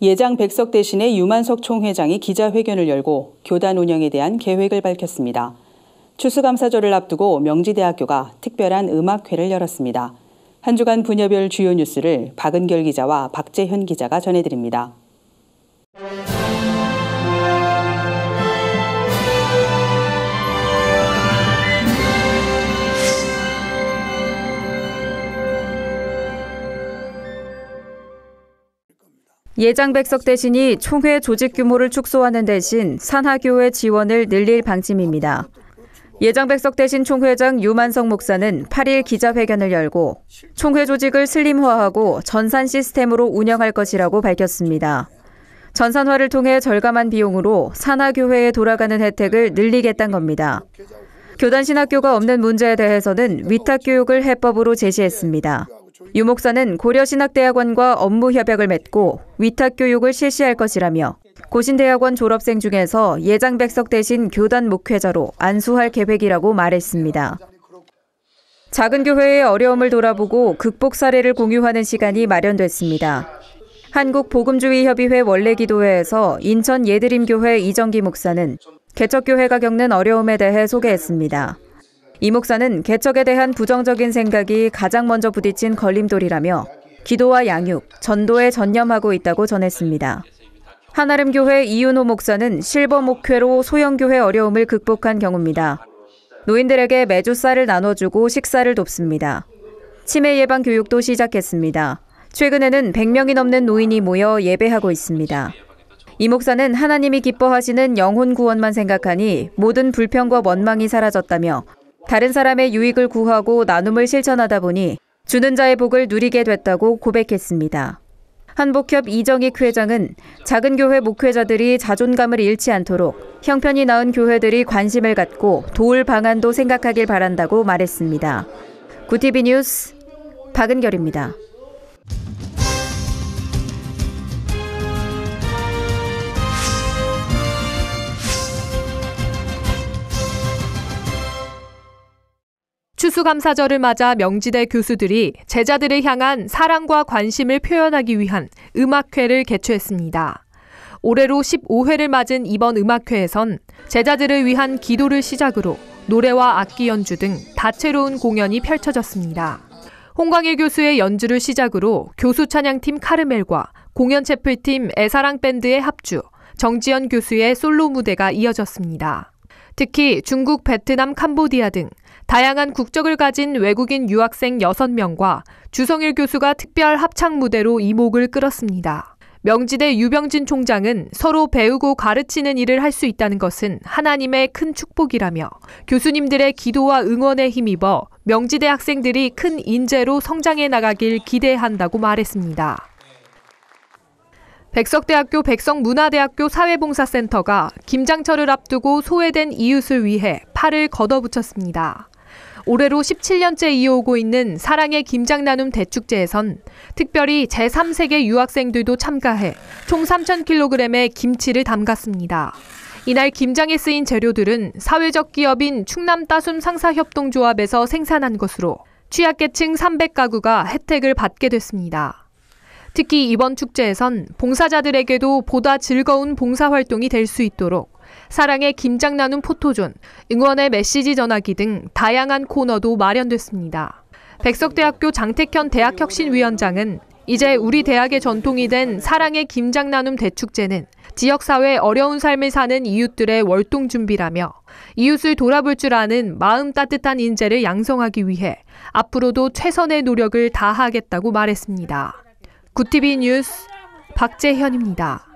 예장 백석 대신에 유만석 총회장이 기자회견을 열고 교단 운영에 대한 계획을 밝혔습니다. 추수감사절을 앞두고 명지대학교가 특별한 음악회를 열었습니다. 한 주간 분야별 주요 뉴스를 박은결 기자와 박재현 기자가 전해드립니다. 예장 백석 대신이 총회 조직 규모를 축소하는 대신 산하교회 지원을 늘릴 방침입니다. 예장 백석 대신 총회장 유만성 목사는 8일 기자회견을 열고 총회 조직을 슬림화하고 전산 시스템으로 운영할 것이라고 밝혔습니다. 전산화를 통해 절감한 비용으로 산하교회에 돌아가는 혜택을 늘리겠다는 겁니다. 교단 신학교가 없는 문제에 대해서는 위탁교육을 해법으로 제시했습니다. 유 목사는 고려신학대학원과 업무 협약을 맺고 위탁 교육을 실시할 것이라며 고신대학원 졸업생 중에서 예장백석 대신 교단 목회자로 안수할 계획이라고 말했습니다. 작은 교회의 어려움을 돌아보고 극복 사례를 공유하는 시간이 마련됐습니다. 한국복음주의협의회 원래기도회에서 인천 예드림교회 이정기 목사는 개척교회가 겪는 어려움에 대해 소개했습니다. 이 목사는 개척에 대한 부정적인 생각이 가장 먼저 부딪힌 걸림돌이라며 기도와 양육, 전도에 전념하고 있다고 전했습니다. 하나름교회 이윤호 목사는 실버 목회로 소형교회 어려움을 극복한 경우입니다. 노인들에게 매주 쌀을 나눠주고 식사를 돕습니다. 치매 예방 교육도 시작했습니다. 최근에는 100명이 넘는 노인이 모여 예배하고 있습니다. 이 목사는 하나님이 기뻐하시는 영혼 구원만 생각하니 모든 불평과 원망이 사라졌다며 다른 사람의 유익을 구하고 나눔을 실천하다 보니 주는 자의 복을 누리게 됐다고 고백했습니다. 한복협 이정익 회장은 작은 교회 목회자들이 자존감을 잃지 않도록 형편이 나은 교회들이 관심을 갖고 도울 방안도 생각하길 바란다고 말했습니다. 구티비 뉴스 박은결입니다. 추수감사절을 맞아 명지대 교수들이 제자들을 향한 사랑과 관심을 표현하기 위한 음악회를 개최했습니다. 올해로 15회를 맞은 이번 음악회에선 제자들을 위한 기도를 시작으로 노래와 악기 연주 등 다채로운 공연이 펼쳐졌습니다. 홍광일 교수의 연주를 시작으로 교수 찬양팀 카르멜과 공연 채플팀 애사랑 밴드의 합주, 정지연 교수의 솔로 무대가 이어졌습니다. 특히 중국, 베트남, 캄보디아 등 다양한 국적을 가진 외국인 유학생 6명과 주성일 교수가 특별 합창 무대로 이목을 끌었습니다. 명지대 유병진 총장은 서로 배우고 가르치는 일을 할 수 있다는 것은 하나님의 큰 축복이라며 교수님들의 기도와 응원에 힘입어 명지대 학생들이 큰 인재로 성장해 나가길 기대한다고 말했습니다. 백석대학교 백석문화대학교 사회봉사센터가 김장철을 앞두고 소외된 이웃을 위해 팔을 걷어붙였습니다. 올해로 17년째 이어오고 있는 사랑의 김장 나눔 대축제에선 특별히 제3세계 유학생들도 참가해 총 3,000kg의 김치를 담갔습니다. 이날 김장에 쓰인 재료들은 사회적 기업인 충남 따순 상사협동조합에서 생산한 것으로 취약계층 300가구가 혜택을 받게 됐습니다. 특히 이번 축제에선 봉사자들에게도 보다 즐거운 봉사활동이 될 수 있도록 사랑의 김장 나눔 포토존, 응원의 메시지 전화기 등 다양한 코너도 마련됐습니다. 백석대학교 장택현 대학혁신위원장은 이제 우리 대학의 전통이 된 사랑의 김장 나눔 대축제는 지역사회 어려운 삶을 사는 이웃들의 월동 준비라며 이웃을 돌아볼 줄 아는 마음 따뜻한 인재를 양성하기 위해 앞으로도 최선의 노력을 다하겠다고 말했습니다. 구티비 뉴스 박재현입니다.